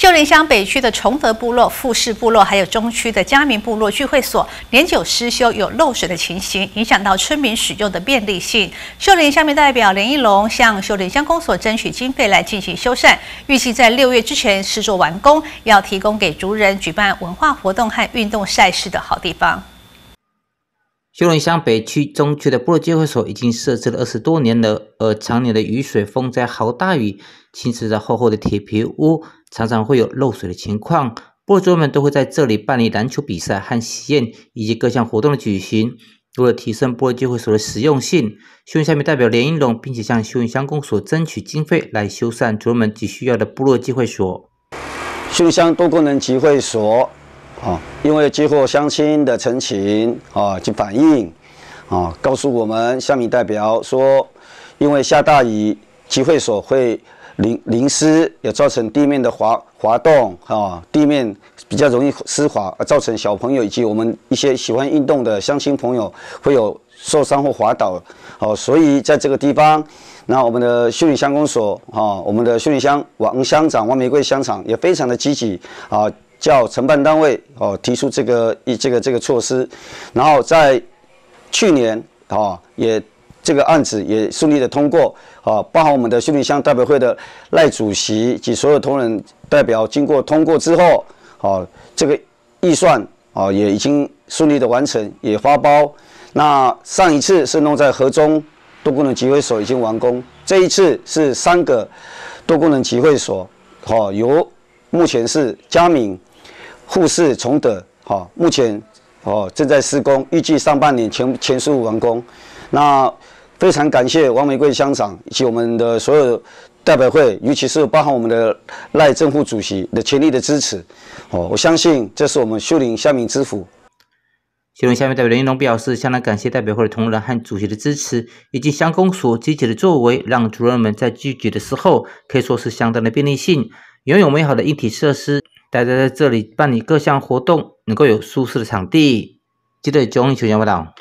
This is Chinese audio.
秀林乡北区的崇德部落、富士部落，还有中区的嘉明部落聚会所，年久失修，有漏水的情形，影响到村民使用的便利性。秀林乡民代表林义龙向秀林乡公所争取经费来进行修缮，预计在六月之前施作完工，要提供给族人举办文化活动和运动赛事的好地方。秀林乡北区中区的部落聚会所已经设置了二十多年了，而常年的雨水、风灾豪大雨侵蚀着厚厚的铁皮屋，常常会有漏水的情况。部落族们都会在这里办理篮球比赛和喜宴以及各项活动的举行。为了提升部落聚会所的实用性，秀林乡民代表连英龙，并且向秀林乡公所争取经费来修缮族们急需要的部落聚会所——秀林乡多功能集会所。啊，因为接合乡亲的澄情啊，及反映啊，告诉我们乡民代表说，因为下大雨，集会所会淋淋湿，也造成地面的滑滑动啊，地面比较容易湿滑，而造成小朋友以及我们一些喜欢运动的乡亲朋友会有受伤或滑倒。哦，所以在这个地方，那我们的秀理乡公所啊，我们的秀理乡王乡长、王玫瑰乡长也非常的积极啊。叫承办单位哦提出这个一这个这个措施，然后在去年啊也这个案子也顺利的通过啊，包含我们的秀林乡代表会的赖主席及所有同仁代表经过通过之后，啊这个预算啊也已经顺利的完成也发包。那上一次是弄在河中多功能集会所已经完工，这一次是三个多功能集会所，哦由目前是嘉敏。护市崇德，好，目前哦正在施工，预计上半年全全数完工。那非常感谢王玫瑰乡长以及我们的所有代表会，尤其是包含我们的赖政府主席的全力的支持。哦，我相信这是我们秀林乡民之福。秀林乡民代表林义龙表示，相当感谢代表会的同仁和主席的支持，以及乡公所积极的作为，让族人们在聚集的时候可以说是相当的便利性，拥有美好的一体设施。大家在这里办理各项活动，能够有舒适的场地，绝对将你求之不得。